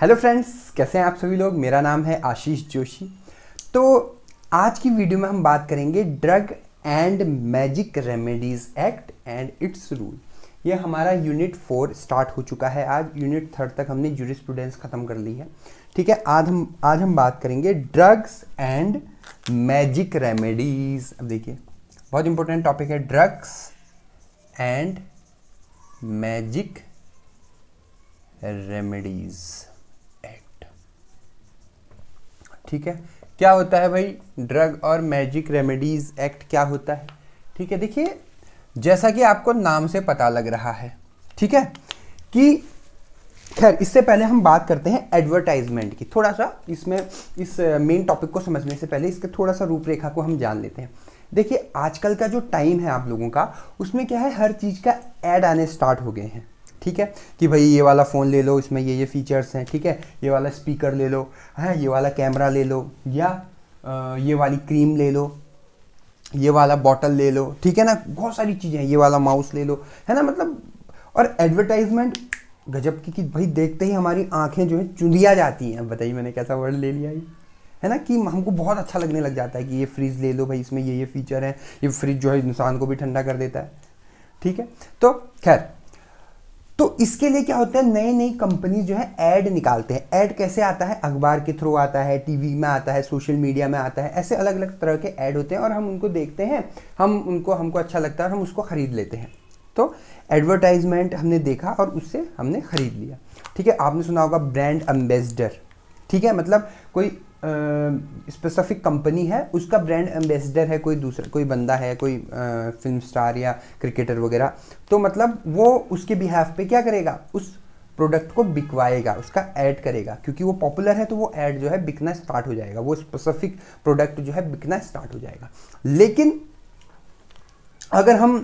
hello friends कैसे हैं आप सभी लोग मेरा नाम है आशीष जोशी तो आज की वीडियो में हम बात करेंगे drug and magic remedies act and its rule ये हमारा यूनिट फोर स्टार्ट हो चुका है आज यूनिट थर्ड तक हमने जूरिस्प्रूडेंस ख़त्म कर ली है ठीक है आज हम आज हम बात करेंगे ड्रग्स एंड मैजिक रेमेडीज़ अब देखिए बहुत इंपॉर्टेंट टॉपिक है ड्रग्स एंड मैजिक रेमेडीज़ ठीक है क्या होता है भाई ड्रग और मैजिक रेमेडीज एक्ट क्या होता है ठीक है देखिए जैसा कि आपको नाम से पता लग रहा है ठीक है कि खैर इससे पहले हम बात करते हैं एडवर्टाइजमेंट की थोड़ा सा इसमें इस मेन टॉपिक को समझने से पहले इसके थोड़ा सा रूपरेखा को हम जान लेते हैं देखिए आजकल का जो टाइम है आप लोगों का उसमें क्या है हर चीज़ का एड आने स्टार्ट हो गए हैं ठीक है कि भाई ये वाला फ़ोन ले लो इसमें ये ये फीचर्स हैं ठीक है ये वाला स्पीकर ले लो है ये वाला कैमरा ले लो या आ, ये वाली क्रीम ले लो ये वाला बॉटल ले लो ठीक है ना बहुत सारी चीज़ें हैं ये वाला माउस ले लो है ना मतलब और एडवर्टाइजमेंट गजब की कि भाई देखते ही हमारी आंखें जो है चुंदिया जाती हैं बताइए मैंने कैसा वर्ड ले लिया ये है ना कि हमको बहुत अच्छा लगने लग जाता है कि ये फ्रिज ले लो भाई इसमें ये ये फीचर है ये फ्रिज जो है इंसान को भी ठंडा कर देता है ठीक है तो खैर तो इसके लिए क्या होता है नई नई कंपनी जो है ऐड निकालते हैं ऐड कैसे आता है अखबार के थ्रू आता है टीवी में आता है सोशल मीडिया में आता है ऐसे अलग अलग तरह के ऐड होते हैं और हम उनको देखते हैं हम उनको हमको अच्छा लगता है और हम उसको ख़रीद लेते हैं तो एडवर्टाइजमेंट हमने देखा और उससे हमने ख़रीद लिया ठीक है आपने सुना होगा ब्रांड एम्बेसडर ठीक है मतलब कोई स्पेसिफिक कंपनी है उसका ब्रांड एम्बेसडर है कोई दूसरा कोई बंदा है कोई फिल्म स्टार या क्रिकेटर वगैरह तो मतलब वो उसके बिहाफ पे क्या करेगा उस प्रोडक्ट को बिकवाएगा उसका ऐड करेगा क्योंकि वो पॉपुलर है तो वो ऐड जो है बिकना स्टार्ट हो जाएगा वो स्पेसिफिक प्रोडक्ट जो है बिकना स्टार्ट हो जाएगा लेकिन अगर हम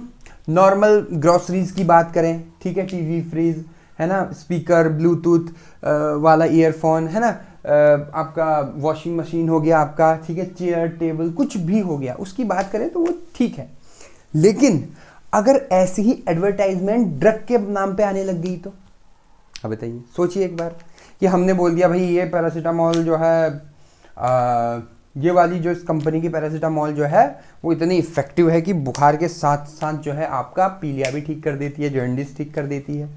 नॉर्मल ग्रॉसरीज की बात करें ठीक है टीवी फ्रिज है ना स्पीकर ब्लूटूथ वाला ईयरफोन है ना आपका वॉशिंग मशीन हो गया आपका ठीक है चेयर टेबल कुछ भी हो गया उसकी बात करें तो वो ठीक है लेकिन अगर ऐसी ही एडवर्टाइजमेंट ड्रग के नाम पे आने लग गई तो अब बताइए सोचिए एक बार कि हमने बोल दिया भाई ये पैरासीटामॉल जो है आ, ये वाली जो इस कंपनी की पैरासीटामॉल जो है वो इतनी इफेक्टिव है कि बुखार के साथ साथ जो है आपका पीलिया भी ठीक कर देती है जॉइंडिस ठीक कर देती है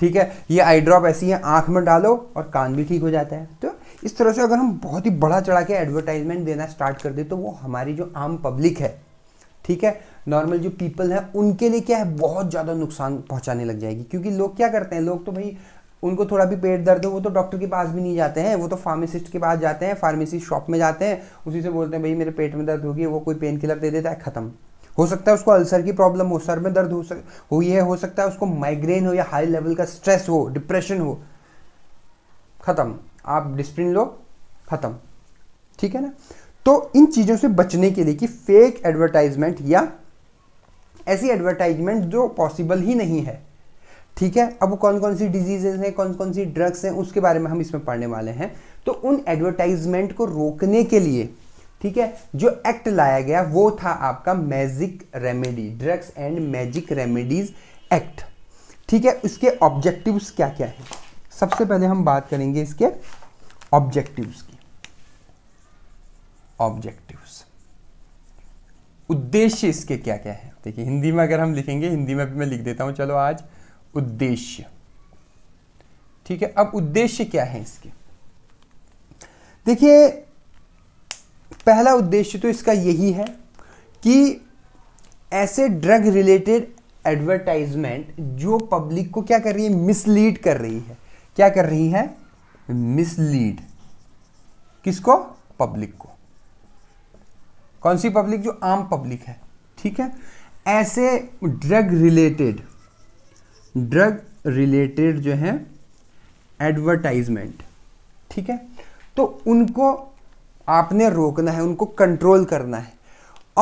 ठीक है ये आई ड्रॉप ऐसी है आँख में डालो और कान भी ठीक हो जाता है तो इस तरह से अगर हम बहुत ही बड़ा चढ़ा के एडवर्टाइजमेंट देना स्टार्ट कर दें तो वो हमारी जो आम पब्लिक है ठीक है नॉर्मल जो पीपल है उनके लिए क्या है बहुत ज़्यादा नुकसान पहुंचाने लग जाएगी क्योंकि लोग क्या करते हैं लोग तो भाई उनको थोड़ा भी पेट दर्द हो वो तो डॉक्टर के पास भी नहीं जाते हैं वो तो फार्मासिस्ट के पास जाते हैं फार्मेसी शॉप में जाते हैं उसी से बोलते हैं भाई मेरे पेट में दर्द होगी वो कोई पेन किलर दे देता है ख़त्म हो सकता है उसको अल्सर की प्रॉब्लम हो सर में दर्द हो सक हुई है हो सकता है उसको माइग्रेन हो या हाई लेवल का स्ट्रेस हो डिप्रेशन हो ख़त्म आप डिसिप्लिन लो ख़त्म ठीक है ना तो इन चीज़ों से बचने के लिए कि फेक एडवर्टाइजमेंट या ऐसी एडवर्टाइजमेंट जो पॉसिबल ही नहीं है ठीक है अब कौन कौन सी डिजीजेज हैं कौन कौन सी ड्रग्स हैं उसके बारे में हम इसमें पढ़ने वाले हैं तो उन एडवर्टाइजमेंट को रोकने के लिए ठीक है जो एक्ट लाया गया वो था आपका magic remedy drugs and magic remedies act ठीक है उसके ऑब्जेक्टिव्स क्या क्या है सबसे पहले हम बात करेंगे इसके ऑब्जेक्टिव्स की ऑब्जेक्टिव्स उद्देश्य इसके क्या क्या है देखिए हिंदी में अगर हम लिखेंगे हिंदी में भी मैं लिख देता हूं चलो आज उद्देश्य ठीक है अब उद्देश्य क्या है इसके देखिए पहला उद्देश्य तो इसका यही है कि ऐसे ड्रग रिलेटेड एडवर्टाइजमेंट जो पब्लिक को क्या कर रही है मिसलीड कर रही है क्या कर रही है मिसलीड किसको पब्लिक को कौन सी पब्लिक जो आम पब्लिक है ठीक है ऐसे ड्रग रिलेटेड ड्रग रिलेटेड जो है एडवर्टाइजमेंट ठीक है तो उनको आपने रोकना है उनको कंट्रोल करना है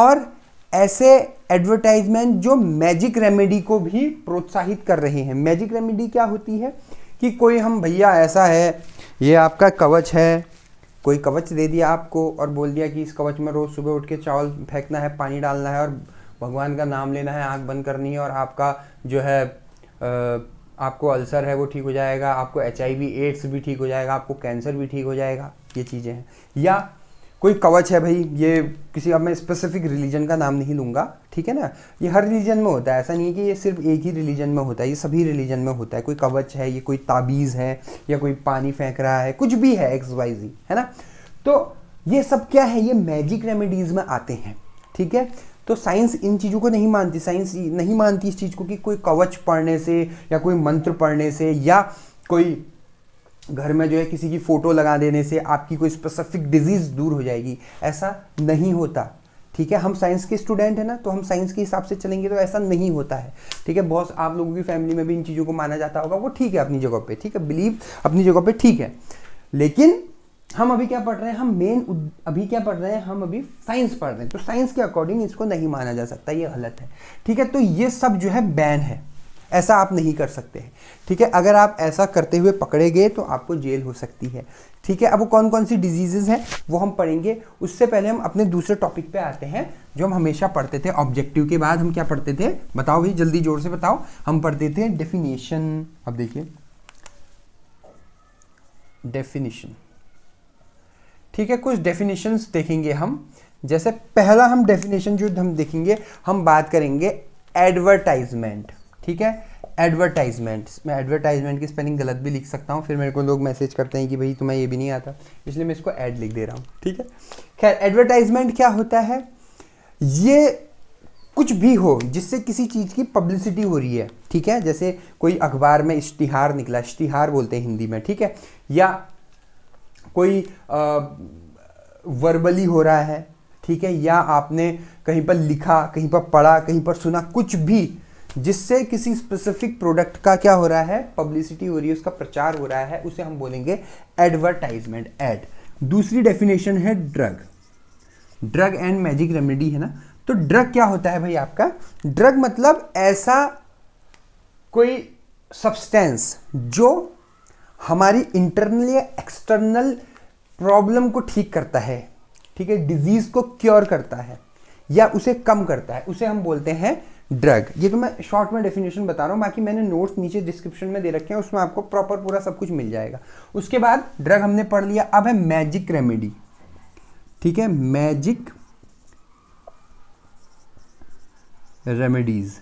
और ऐसे एडवर्टाइजमेंट जो मैजिक रेमेडी को भी प्रोत्साहित कर रहे हैं मैजिक रेमेडी क्या होती है कि कोई हम भैया ऐसा है ये आपका कवच है कोई कवच दे दिया आपको और बोल दिया कि इस कवच में रोज़ सुबह उठ के चावल फेंकना है पानी डालना है और भगवान का नाम लेना है आँख बंद करनी है और आपका जो है आपको अल्सर है वो ठीक हो जाएगा आपको एच एड्स भी ठीक हो जाएगा आपको कैंसर भी ठीक हो जाएगा ये चीज़ें हैं या कोई कवच है भाई ये किसी अब मैं स्पेसिफिक रिलीजन का नाम नहीं लूँगा ठीक है ना ये हर रिलीजन में होता है ऐसा नहीं है कि ये सिर्फ एक ही रिलीजन में होता है ये सभी रिलीजन में होता है कोई कवच है ये कोई ताबीज़ है या कोई पानी फेंक रहा है कुछ भी है एक्स वाई जी है ना तो ये सब क्या है ये मैजिक रेमेडीज़ में आते हैं ठीक है तो साइंस इन चीज़ों को नहीं मानती साइंस नहीं मानती इस चीज़ को कि कोई कवच पढ़ने से या कोई मंत्र पढ़ने से या कोई घर में जो है किसी की फ़ोटो लगा देने से आपकी कोई स्पेसिफिक डिजीज़ दूर हो जाएगी ऐसा नहीं होता ठीक है हम साइंस के स्टूडेंट हैं ना तो हम साइंस के हिसाब से चलेंगे तो ऐसा नहीं होता है ठीक है बहुत आप लोगों की फैमिली में भी इन चीज़ों को माना जाता होगा वो ठीक है अपनी जगह पे ठीक है बिलीव अपनी जगह पे ठीक है लेकिन हम अभी क्या पढ़ रहे हैं हम मेन अभी क्या पढ़ रहे हैं हम अभी साइंस पढ़ रहे हैं तो साइंस के अकॉर्डिंग इसको नहीं माना जा सकता ये गलत है ठीक है तो ये सब जो है बैन है ऐसा आप नहीं कर सकते हैं ठीक है अगर आप ऐसा करते हुए पकड़े गए तो आपको जेल हो सकती है ठीक है अब वो कौन कौन सी डिजीजेज हैं वो हम पढ़ेंगे उससे पहले हम अपने दूसरे टॉपिक पे आते हैं जो हम हमेशा पढ़ते थे ऑब्जेक्टिव के बाद हम क्या पढ़ते थे बताओ भाई जल्दी जोर से बताओ हम पढ़ते थे डेफिनेशन अब देखिए डेफिनेशन ठीक है कुछ डेफिनेशंस देखेंगे हम जैसे पहला हम डेफिनेशन जो हम देखेंगे हम बात करेंगे एडवर्टाइजमेंट ठीक है एडवर्टाइजमेंट मैं एडवर्टाइजमेंट की स्पेलिंग गलत भी लिख सकता हूँ फिर मेरे को लोग मैसेज करते हैं कि भाई तुम्हें ये भी नहीं आता इसलिए मैं इसको ऐड लिख दे रहा हूँ ठीक है खैर एडवर्टाइजमेंट क्या होता है ये कुछ भी हो जिससे किसी चीज़ की पब्लिसिटी हो रही है ठीक है जैसे कोई अखबार में इश्तिहार निकला इश्तिहार बोलते हैं हिंदी में ठीक है या कोई आ, वर्बली हो रहा है ठीक है या आपने कहीं पर लिखा कहीं पर पढ़ा कहीं पर सुना कुछ भी जिससे किसी स्पेसिफिक प्रोडक्ट का क्या हो रहा है पब्लिसिटी हो रही है उसका प्रचार हो रहा है उसे हम बोलेंगे एडवर्टाइजमेंट एड दूसरी डेफिनेशन है drug drug and magic remedy है ना तो ड्रग क्या होता है भाई आपका ड्रग मतलब ऐसा कोई सब्सटेंस जो हमारी इंटरनल या एक्सटर्नल प्रॉब्लम को ठीक करता है ठीक है डिजीज़ को क्योर करता है या उसे कम करता है उसे हम बोलते हैं ड्रग ये तो मैं शॉर्ट में डेफिनेशन बता रहा हूँ बाकी मैंने नोट्स नीचे डिस्क्रिप्शन में दे रखे हैं उसमें आपको प्रॉपर पूरा सब कुछ मिल जाएगा उसके बाद ड्रग हमने पढ़ लिया अब है मैजिक रेमेडी ठीक है मैजिक रेमेडीज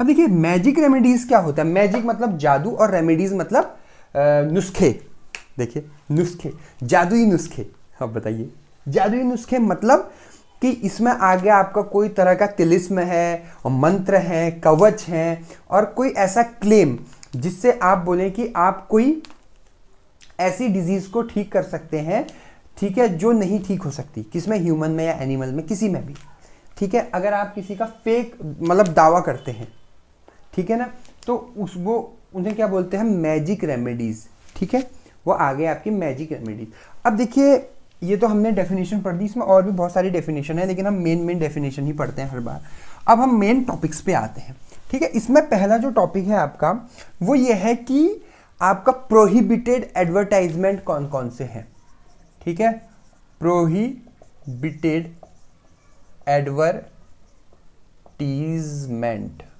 अब देखिए मैजिक रेमेडीज क्या होता है मैजिक मतलब जादू और रेमेडीज मतलब नुस्खे देखिए नुस्खे जादुई नुस्खे अब बताइए जादुई नुस्खे मतलब कि इसमें आगे आपका कोई तरह का तिलिस्म है मंत्र है कवच है और कोई ऐसा क्लेम जिससे आप बोलें कि आप कोई ऐसी डिजीज़ को ठीक कर सकते हैं ठीक है जो नहीं ठीक हो सकती किसमें ह्यूमन में या एनिमल में किसी में भी ठीक है अगर आप किसी का फेक मतलब दावा करते हैं ठीक है ना तो उस वो उन्हें क्या बोलते हैं मैजिक रेमेडीज़ ठीक है वो आगे आपकी मैजिक रेमेडीज़ अब देखिए ये तो हमने डेफिनेशन पढ़ दी इसमें और भी बहुत सारी डेफिनेशन है लेकिन हम मेन मेन डेफिनेशन ही पढ़ते हैं हर बार अब हम मेन टॉपिक्स पे आते हैं ठीक है इसमें पहला जो टॉपिक है आपका वो ये है कि आपका प्रोहिबिटेड एडवर्टाइजमेंट कौन कौन से हैं ठीक है प्रोहिबिटेड एडवरटीजमेंट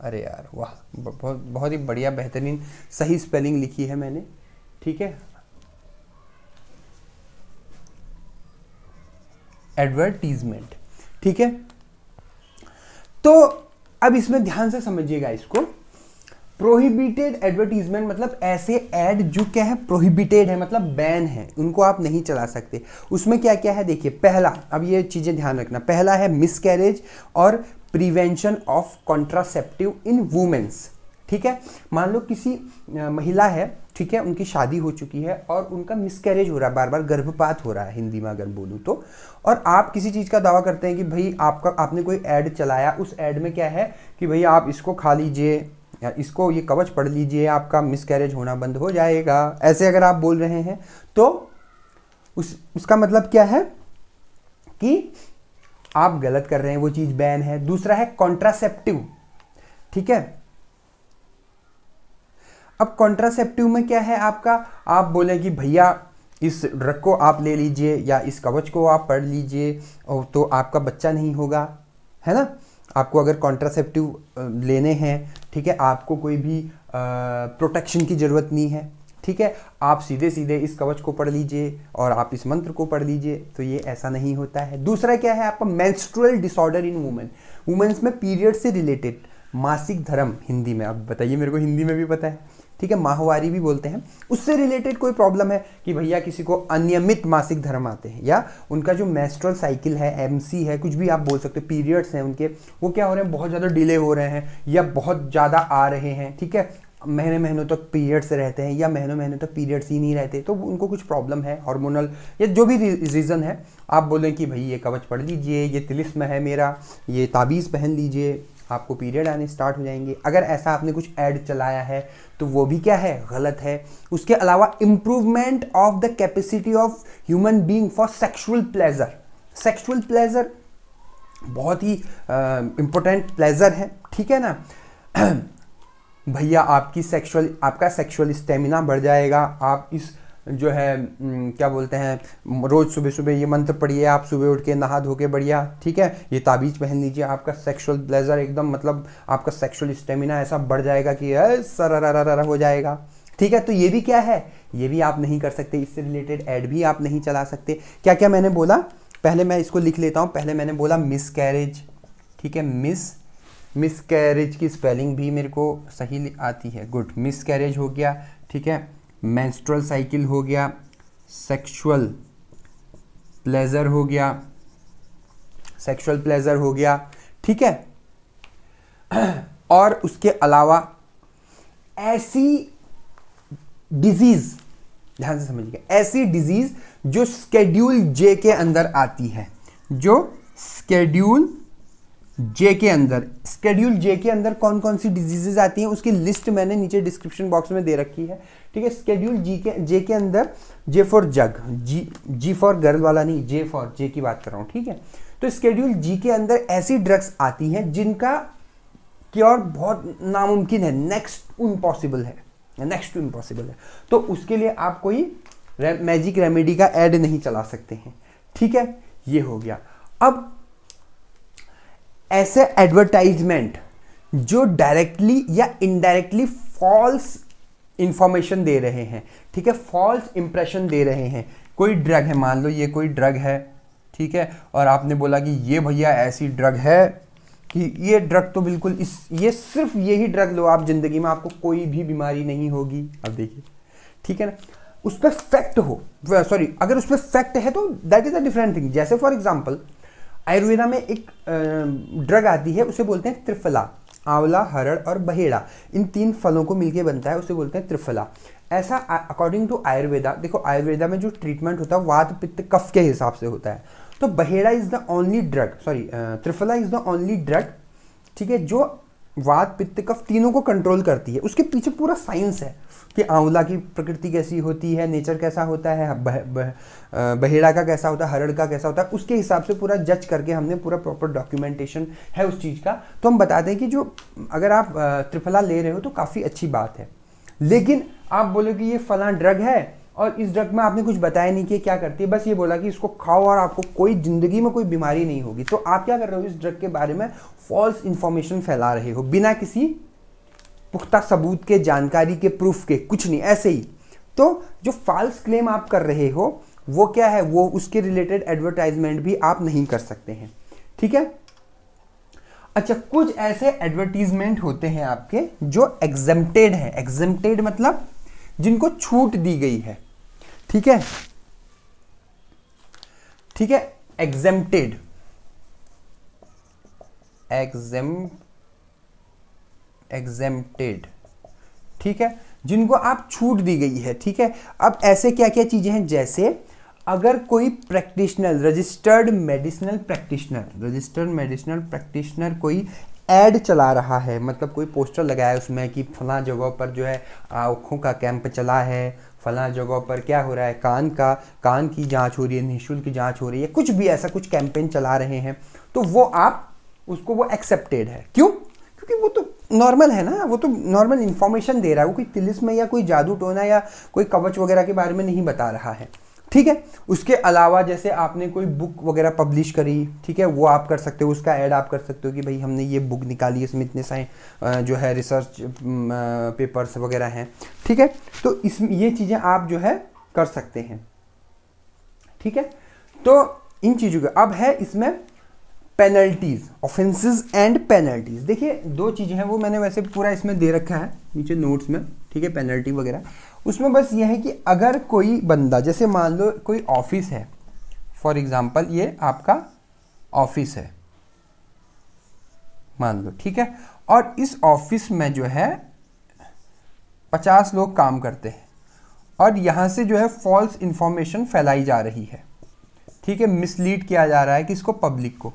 अरे यार वाह बहुत बहुत ही बढ़िया बेहतरीन सही स्पेलिंग लिखी है मैंने ठीक है एडवर्टीजमेंट ठीक है तो अब इसमें ध्यान से समझिएगा इसको प्रोहिबिटेड एडवर्टीजमेंट मतलब ऐसे एड जो क्या है प्रोहिबिटेड है मतलब बैन है उनको आप नहीं चला सकते उसमें क्या क्या है देखिए पहला अब ये चीज़ें ध्यान रखना पहला है मिसकैरेज और prevention of contraceptive in womens ठीक है मान लो किसी महिला है ठीक है उनकी शादी हो चुकी है और उनका मिसकैरेज हो रहा है बार बार गर्भपात हो रहा है हिंदी में अगर बोलूँ तो और आप किसी चीज़ का दावा करते हैं कि भाई आपका आपने कोई ऐड चलाया उस ऐड में क्या है कि भाई आप इसको खा लीजिए या इसको ये कवच पढ़ लीजिए आपका मिसकैरेज होना बंद हो जाएगा ऐसे अगर आप बोल रहे हैं तो उस उसका मतलब क्या है कि आप गलत कर रहे हैं वो चीज़ बैन है दूसरा है कॉन्ट्रासेप्टिव ठीक है अब कॉन्ट्रासेप्टिव में क्या है आपका आप बोले कि भैया इस ड्रग को आप ले लीजिए या इस कवच को आप पढ़ लीजिए तो आपका बच्चा नहीं होगा है ना आपको अगर कॉन्ट्रासेप्टिव लेने हैं ठीक है आपको कोई भी प्रोटेक्शन की ज़रूरत नहीं है ठीक है आप सीधे सीधे इस कवच को पढ़ लीजिए और आप इस मंत्र को पढ़ लीजिए तो ये ऐसा नहीं होता है दूसरा क्या है आपका menstrual disorder in women womens में पीरियड से रिलेटेड मासिक धर्म हिंदी में आप बताइए मेरे को हिंदी में भी पता है ठीक है माहवारी भी बोलते हैं उससे रिलेटेड कोई प्रॉब्लम है कि भैया किसी को अनियमित मासिक धर्म आते हैं या उनका जो मेस्ट्रल साइकिल है एम है कुछ भी आप बोल सकते हो पीरियड्स हैं उनके वो क्या हो रहे हैं बहुत ज़्यादा डिले हो रहे हैं या बहुत ज़्यादा आ रहे हैं ठीक है महीने महीनों तक पीरियड्स रहते हैं या महीनों महीनों तक पीरियड्स ही नहीं रहते तो उनको कुछ प्रॉब्लम है हार्मोनल या जो भी रीज़न है आप बोलें कि भाई ये कवच पढ़ लीजिए ये तिलिस्म है मेरा ये ताबीज़ पहन लीजिए आपको पीरियड आने स्टार्ट हो जाएंगे अगर ऐसा आपने कुछ ऐड चलाया है तो वो भी क्या है गलत है उसके अलावा improvement of the capacity of human being for sexual pleasure sexual pleasure बहुत ही इम्पोर्टेंट प्लेजर है ठीक है ना भैया आपकी सेक्सुअल आपका सेक्सुअल स्टेमिना बढ़ जाएगा आप इस जो है क्या बोलते हैं रोज़ सुबह सुबह ये मंत्र पढ़िए आप सुबह उठ के नहा धो के बढ़िया ठीक है ये ताबीज पहन लीजिए आपका सेक्सुअल ब्लेजर एकदम मतलब आपका सेक्सुअल स्टेमिना ऐसा बढ़ जाएगा कि सर हो जाएगा ठीक है तो ये भी क्या है ये भी आप नहीं कर सकते इससे रिलेटेड एड भी आप नहीं चला सकते क्या क्या मैंने बोला पहले मैं इसको लिख लेता हूँ पहले मैंने बोला मिस कैरेज ठीक है मिस मिस कैरेज की स्पेलिंग भी मेरे को सही आती है गुड मिस कैरेज हो गया ठीक है मैंस्ट्रल साइकिल हो गया सेक्सुअल प्लेजर हो गया सेक्सुअल प्लेजर हो गया ठीक है और उसके अलावा ऐसी डिजीज ध्यान से समझिएगा ऐसी डिजीज जो स्केड्यूल जे के अंदर आती है जो स्केड्यूल जे के अंदर स्केड्यूल जे के अंदर कौन कौन सी डिजीजेज आती हैं उसकी लिस्ट मैंने नीचे डिस्क्रिप्शन बॉक्स में दे रखी है ठीक है स्केड्यूल जी के जे के अंदर J for jug G G for girl वाला नहीं जे फॉर जे की बात कर रहा हूँ ठीक है तो स्केड्यूल जी के अंदर ऐसी ड्रग्स आती हैं जिनका क्योर बहुत नामुमकिन है नेक्स्ट इम्पॉसिबल है नेक्स्ट इम्पॉसिबल है तो उसके लिए आप कोई रे, मैजिक रेमेडी का एड नहीं चला सकते हैं ठीक है ये हो गया अब ऐसे एडवर्टाइजमेंट जो डायरेक्टली या इनडायरेक्टली फॉल्स इंफॉर्मेशन दे रहे हैं ठीक है फॉल्स इंप्रेशन दे रहे हैं कोई ड्रग है मान लो ये कोई ड्रग है ठीक है और आपने बोला कि ये भैया ऐसी ड्रग है कि ये ड्रग तो बिल्कुल इस ये सिर्फ यही ड्रग लो आप ज़िंदगी में आपको कोई भी बीमारी नहीं होगी अब देखिए ठीक है ना उस पर फैक्ट हो सॉरी अगर उस पर फैक्ट है तो that is a different thing जैसे फॉर एग्जाम्पल आयुर्वेदा में एक ड्रग आती है उसे बोलते हैं त्रिफला आंवला हरड़ और बहेड़ा इन तीन फलों को मिलकर बनता है उसे बोलते हैं त्रिफला ऐसा अकॉर्डिंग टू आयुर्वेदा देखो आयुर्वेदा में जो ट्रीटमेंट होता है वात पित्त कफ के हिसाब से होता है तो baheda is the only drug sorry triphala is the only drug ठीक है जो वात पित्त कफ तीनों को कंट्रोल करती है उसके पीछे पूरा साइंस है कि आंवला की प्रकृति कैसी होती है नेचर कैसा होता है बह, बह, बहेड़ा का कैसा होता है हरड़ का कैसा होता है उसके हिसाब से पूरा जज करके हमने पूरा प्रॉपर डॉक्यूमेंटेशन है उस चीज़ का तो हम बता दें कि जो अगर आप त्रिफला ले रहे हो तो काफ़ी अच्छी बात है लेकिन आप बोलो कि ये फला ड्रग है और इस ड्रग में आपने कुछ बताया नहीं कि क्या करती है बस ये बोला कि इसको खाओ और आपको कोई ज़िंदगी में कोई बीमारी नहीं होगी तो आप क्या कर रहे हो इस ड्रग के बारे में फॉल्स इन्फॉर्मेशन फैला रहे हो बिना किसी पुख्ता सबूत के जानकारी के प्रूफ के कुछ नहीं ऐसे ही तो जो फॉल्स क्लेम आप कर रहे हो वो क्या है वो उसके रिलेटेड एडवर्टाइजमेंट भी आप नहीं कर सकते हैं ठीक है अच्छा कुछ ऐसे एडवर्टीजमेंट होते हैं आपके जो एग्जेम्प्टेड है एग्जेम्प्टेड मतलब जिनको छूट दी गई है ठीक है ठीक है एग्जेम्प्टेड एग्जेम एग्जेम्प्टेड ठीक है जिनको आप छूट दी गई है ठीक है अब ऐसे क्या क्या चीज़ें हैं जैसे अगर कोई practitioner registered medicinal practitioner registered medicinal practitioner कोई एड चला रहा है मतलब कोई पोस्टर लगाया है उसमें कि फला जगह पर जो है आँखों का कैंप चला है फला जगहों पर क्या हो रहा है कान का कान की जांच हो रही है निःशुल्क जांच हो रही है कुछ भी ऐसा कुछ कैंपेन चला रहे हैं तो वो आप उसको वो एक्सेप्टेड है क्यों क्योंकि वो तो नॉर्मल है ना वो तो नॉर्मल इन्फॉर्मेशन दे रहा है वो कोई तिलिस्म या कोई जादू टोना या कोई कवच वगैरह के बारे में नहीं बता रहा है ठीक है उसके अलावा जैसे आपने कोई बुक वगैरह पब्लिश करी ठीक है वो आप कर सकते हो उसका ऐड आप कर सकते हो कि भाई हमने ये बुक निकाली इसमें इतने सारे जो है रिसर्च पेपर्स वगैरह हैं ठीक है तो इस ये चीज़ें आप जो है कर सकते हैं ठीक है तो इन चीज़ों का अब है इसमें पेनल्टीज ऑफेंसेस एंड पेनल्टीज देखिए दो चीज़ें हैं वो मैंने वैसे पूरा इसमें दे रखा है नीचे नोट्स में ठीक है पेनल्टी वगैरह उसमें बस ये है कि अगर कोई बंदा जैसे मान लो कोई ऑफिस है फॉर एग्ज़ाम्पल ये आपका ऑफिस है मान लो ठीक है और इस ऑफिस में जो है पचास लोग काम करते हैं और यहाँ से जो है फॉल्स इन्फॉर्मेशन फैलाई जा रही है ठीक है मिसलीड किया जा रहा है कि इसको पब्लिक को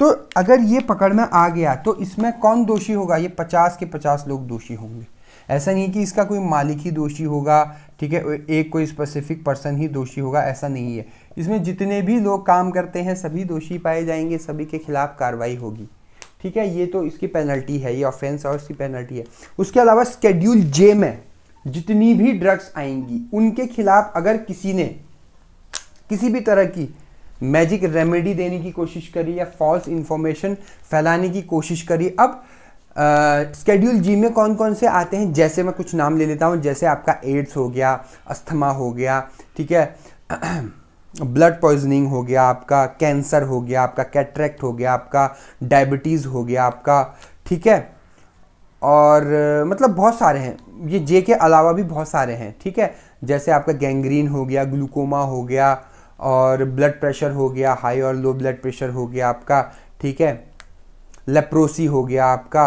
तो अगर ये पकड़ में आ गया तो इसमें कौन दोषी होगा ये पचास के पचास लोग दोषी होंगे ऐसा नहीं कि इसका कोई मालिक ही दोषी होगा ठीक है एक कोई स्पेसिफिक पर्सन ही दोषी होगा ऐसा नहीं है इसमें जितने भी लोग काम करते हैं सभी दोषी पाए जाएंगे सभी के खिलाफ कार्रवाई होगी ठीक है ये तो इसकी पेनल्टी है ये ऑफेंस और इसकी पेनल्टी है उसके अलावा स्केड्यूल जे में जितनी भी ड्रग्स आएंगी उनके खिलाफ अगर किसी ने किसी भी तरह की मैजिक रेमेडी देने की कोशिश करी या फॉल्स इंफॉर्मेशन फैलाने की कोशिश करी अब स्केड्यूल जी में कौन कौन से आते हैं जैसे मैं कुछ नाम ले लेता हूँ जैसे आपका एड्स हो गया अस्थमा हो गया ठीक है ब्लड पॉइजनिंग हो गया आपका कैंसर हो गया आपका कैटरेक्ट हो गया आपका डायबिटीज़ हो गया आपका ठीक है और मतलब बहुत सारे हैं ये जे के अलावा भी बहुत सारे हैं ठीक है जैसे आपका गैंग्रीन हो गया ग्लूकोमा हो गया और ब्लड प्रेशर हो गया हाई और लो ब्लड प्रेशर हो गया आपका ठीक है लेप्रोसी हो गया आपका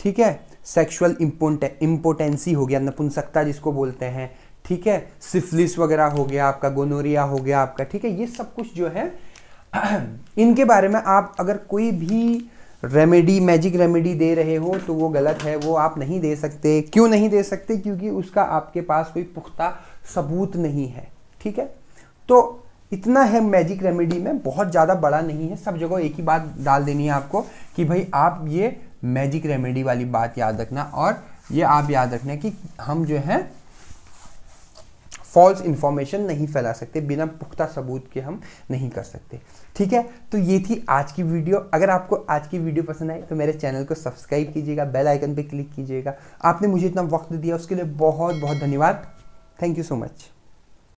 ठीक है सेक्सुअल इम्पोटेंसी हो गया नपुंसकता जिसको बोलते हैं ठीक है सिफलिस वगैरह हो गया आपका गोनोरिया हो गया आपका ठीक है ये सब कुछ जो है इनके बारे में आप अगर कोई भी रेमेडी मैजिक रेमेडी दे रहे हो तो वो गलत है वो आप नहीं दे सकते क्यों नहीं दे सकते क्योंकि उसका आपके पास कोई पुख्ता सबूत नहीं है ठीक है तो इतना है मैजिक रेमेडी में बहुत ज़्यादा बड़ा नहीं है सब जगह एक ही बात डाल देनी है आपको कि भाई आप ये मैजिक रेमेडी वाली बात याद रखना और ये आप याद रखना कि हम जो है फॉल्स इन्फॉर्मेशन नहीं फैला सकते बिना पुख्ता सबूत के हम नहीं कर सकते ठीक है तो ये थी आज की वीडियो अगर आपको आज की वीडियो पसंद आई तो मेरे चैनल को सब्सक्राइब कीजिएगा बेल आइकन पे क्लिक कीजिएगा आपने मुझे इतना वक्त दिया उसके लिए बहुत बहुत धन्यवाद थैंक यू सो मच